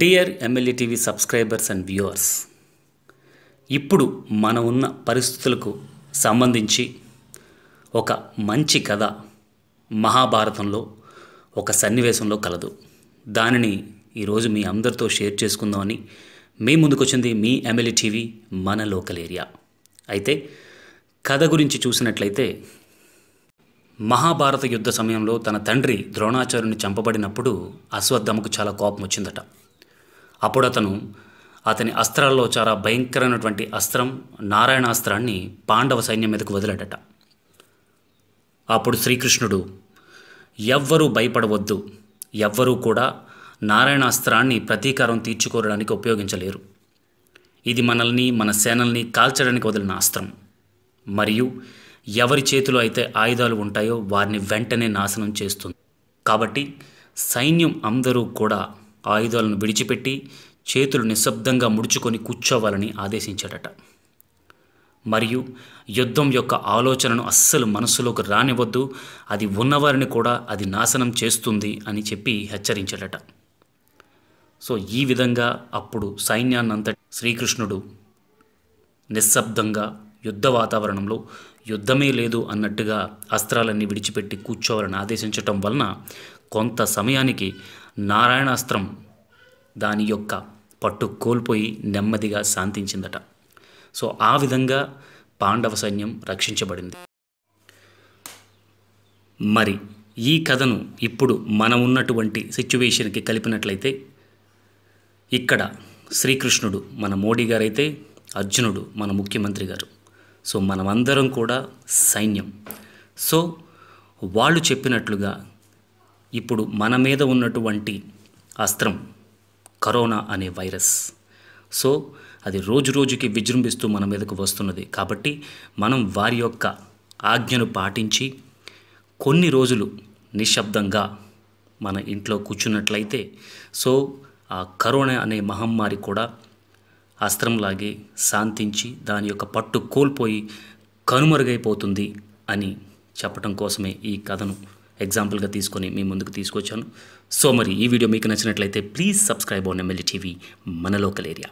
dear MLA TV subscribers and viewers ఇప్పుడు మన ఉన్న పరిస్థితులకు సంబంధించి ఒక మంచి కథ మహాభారతంలో ఒక సన్నివేశంలో కలదు దానిని ఈరోజు మీ అందరితో షేర్ చేసుకుందామని మీ ముందుకొచ్చింది మీ ఎమ్మెల్యే టీవీ e మన లోకల్ ఏరియా అయితే కథ గురించి చూసినట్లయితే మహాభారత యుద్ధ సమయంలో తన తండ్రి ద్రోణాచార్యుని చంపబడినప్పుడు అశ్వత్థమకు చాలా కోపం వచ్చిందట అప్పుడు అతను అతని అస్త్రాల్లో చాలా భయంకరమైనటువంటి అస్త్రం నారాయణాస్త్రాన్ని పాండవ సైన్యం మీదకు వదిలాడట అప్పుడు శ్రీకృష్ణుడు ఎవ్వరూ భయపడవద్దు ఎవ్వరూ కూడా నారాయణాస్త్రాన్ని ప్రతీకారం తీర్చుకోవడానికి ఉపయోగించలేరు ఇది మనల్ని మన సేనల్ని కాల్చడానికి వదిలిన అస్త్రం మరియు ఎవరి చేతిలో అయితే ఆయుధాలు ఉంటాయో వారిని వెంటనే నాశనం చేస్తుంది కాబట్టి సైన్యం అందరూ కూడా ఆయుధాలను విడిచిపెట్టి చేతులు నిశ్శబ్దంగా ముడుచుకొని కూర్చోవాలని ఆదేశించాడట మరియు యుద్ధం యొక్క ఆలోచనను అస్సలు మనసులోకి రానివ్వద్దు అది ఉన్నవారిని కూడా అది నాశనం చేస్తుంది అని చెప్పి హెచ్చరించాడట సో ఈ విధంగా అప్పుడు సైన్యాన్నంత శ్రీకృష్ణుడు నిశ్శబ్దంగా యుద్ధ వాతావరణంలో యుద్ధమే లేదు అన్నట్టుగా అస్త్రాలన్నీ విడిచిపెట్టి కూర్చోవాలని ఆదేశించటం వలన కొంత సమయానికి నారాయణాస్త్రం దాని యొక్క పట్టు కోల్పోయి నెమ్మదిగా శాంతించిందట సో ఆ విధంగా పాండవ సైన్యం రక్షించబడింది మరి ఈ కథను ఇప్పుడు మనం ఉన్నటువంటి సిచ్యువేషన్కి కలిపినట్లయితే ఇక్కడ శ్రీకృష్ణుడు మన మోడీ గారైతే అర్జునుడు మన ముఖ్యమంత్రి గారు సో మనమందరం కూడా సైన్యం సో వాళ్ళు చెప్పినట్లుగా ఇప్పుడు మన మీద ఉన్నటువంటి అస్త్రం కరోనా అనే వైరస్ సో అది రోజు రోజుకి విజృంభిస్తూ మన మీదకు వస్తున్నది కాబట్టి మనం వారి యొక్క ఆజ్ఞను పాటించి కొన్ని రోజులు నిశ్శబ్దంగా మన ఇంట్లో కూర్చున్నట్లయితే సో ఆ కరోనా అనే మహమ్మారి కూడా అస్త్రంలాగే శాంతించి దాని యొక్క పట్టు కోల్పోయి కనుమరుగైపోతుంది అని చెప్పడం కోసమే ఈ కథను ఎగ్జాంపుల్గా తీసుకొని మీ ముందుకు తీసుకొచ్చాను సో మరి ఈ వీడియో మీకు నచ్చినట్లయితే please subscribe on MLA TV మన లోకల్ ఏరియా